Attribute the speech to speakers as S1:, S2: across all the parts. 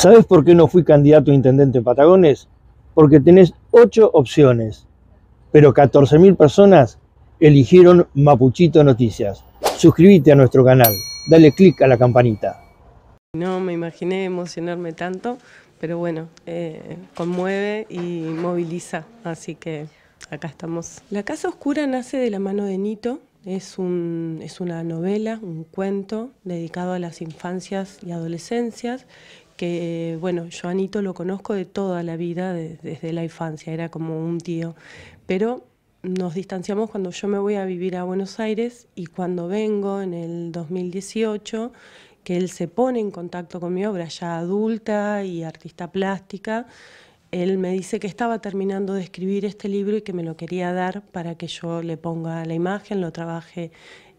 S1: ¿Sabes por qué no fui candidato a intendente en Patagones? Porque tenés ocho opciones, pero 14.000 personas eligieron Mapuchito Noticias. Suscríbete a nuestro canal, dale click a la campanita.
S2: No me imaginé emocionarme tanto, pero bueno, eh, conmueve y moviliza, así que acá estamos. La Casa Oscura nace de la mano de Nito, es una novela, un cuento dedicado a las infancias y adolescencias que bueno, yo Anito lo conozco de toda la vida, desde la infancia, era como un tío, pero nos distanciamos cuando yo me voy a vivir a Buenos Aires y cuando vengo en el 2018, que él se pone en contacto con mi obra ya adulta y artista plástica, él me dice que estaba terminando de escribir este libro y que me lo quería dar para que yo le ponga la imagen, lo trabaje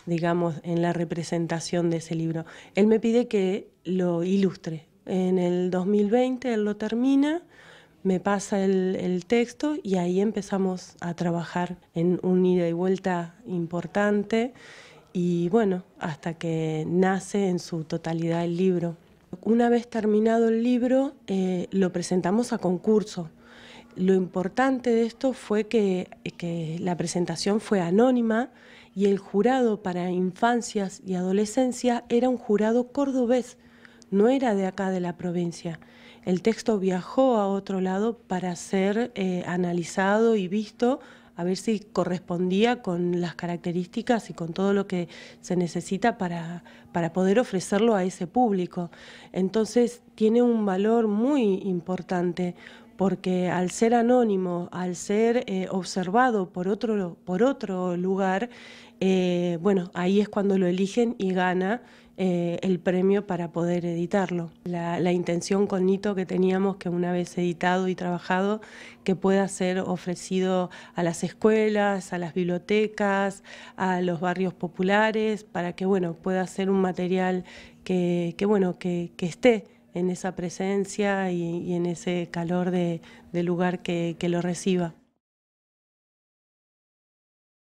S2: digamos, en la representación de ese libro. Él me pide que lo ilustre, en el 2020 él lo termina, me pasa el, texto y ahí empezamos a trabajar en un ida y vuelta importante y bueno, hasta que nace en su totalidad el libro. Una vez terminado el libro, eh, lo presentamos a concurso. Lo importante de esto fue que la presentación fue anónima y el jurado para infancias y adolescencia era un jurado cordobés no era de acá de la provincia. El texto viajó a otro lado para ser eh, analizado y visto a ver si correspondía con las características y con todo lo que se necesita para, para poder ofrecerlo a ese público. Entonces tiene un valor muy importante porque al ser anónimo, al ser eh, observado por otro, por otro lugar, eh, bueno, ahí es cuando lo eligen y gana eh, el premio para poder editarlo. La, intención con Nito que teníamos que una vez editado y trabajado, que pueda ser ofrecido a las escuelas, a las bibliotecas, a los barrios populares, para que bueno, pueda ser un material que, bueno, que esté en esa presencia y, en ese calor de, del lugar que lo reciba.